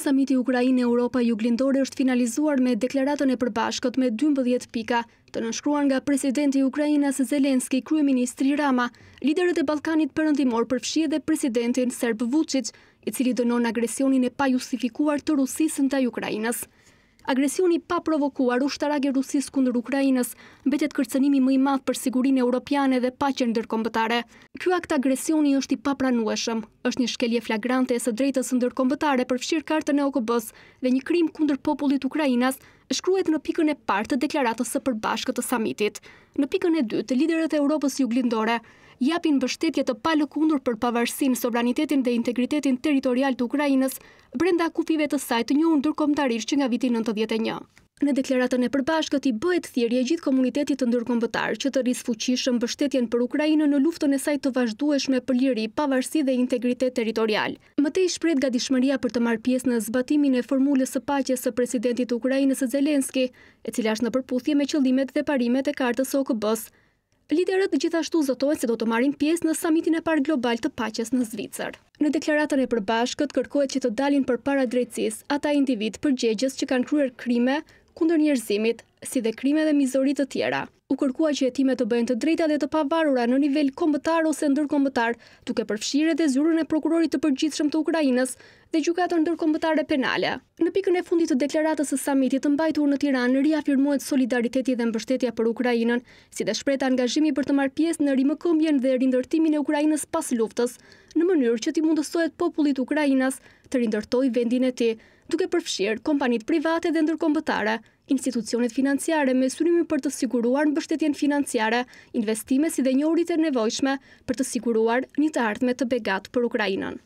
Samiti Ukrajin-Europa juglindore është finalizuar me deklaratën e përbashkët me 12 pika, të nënshkruar nga presidenti Ukrajinas Zelenski, kryeministri Rama, liderët e Balkanit përëndimor përfshie dhe presidentin Serb Vucic, i cili dënon agresionin e pa justifikuar të Rusisën të Ukrajinas. Agresioni pa provokuar u shtarage Rusis kundër Ukrajinës betet kërcenimi mëj madh për sigurin e Europiane dhe pacjen ndërkombëtare. Kjo akt agresioni është i papranueshëm, është një shkelje flagrante e së drejtës ndërkombëtare për fshirë kartën e okobës dhe një krim kundër popullit Ukrajinas shkruet në pikën e partë të deklaratës së përbashkët të samitit. Në pikën e dytë, liderët e Europës juglindore japin bështetje të palëkundur për pavarësim, sovranitetin dhe integritetin teritorial të Ukrajinës brenda kufive të sajtë një unë dërkomtarisht që nga vitin 1991. Në deklaratën e përbashkët i bëhet thirrje gjithë komunitetit të ndërkombëtar që të rrisë fuqishëm mbështetjen për Ukrainën në luftën e saj të vazhdueshme për liri, pavarësi dhe integritet territorial. Më tej ga gatishmëria për të marrë pjesë në zbatimin e formulës së paqes së presidentit të Ukrainës Zelenski, e cila është në përputhje me qëllimet dhe parimet e kartës okb Liderët gjithashtu zotohen se do të marrin pjesë në samitin e par global të paqes në Zvicër. Në deklaratën e përbashkët kërkohet që të dalin për para drejtësis ata individ për gjegjes që kanë kryer krime kundër njerëzimit si dhe krime dhe mizorit të tjera. U kërkua që jetime të bëjnë të drejta dhe të pavarura në nivel kombëtar ose ndërkombëtar, tuk e përfshire dhe zyrën e prokurorit të përgjithshëm të Ukrajinës dhe gjukatë ndërkombëtare penale. Në pikën e fundit të deklaratës e samitit të mbajtur në Tiran, në ria firmuet solidariteti dhe mbështetja për Ukrajinën, si dhe shpreta angazhimi për të marë pjesë në rimë këmbjen dhe rindërtimin e Ukrajinës pas luftës, në mënyrë që ti mundësohet popullit Ukrajinas të rindërtoj vendin e ti, duke përfshirë kompanit private dhe ndërkombëtare, institucionet financiare me surimi për të siguruar në bështetjen financiare, investime si dhe një urit e nevojshme për të siguruar një të ardhme të begat për Ukrajinën.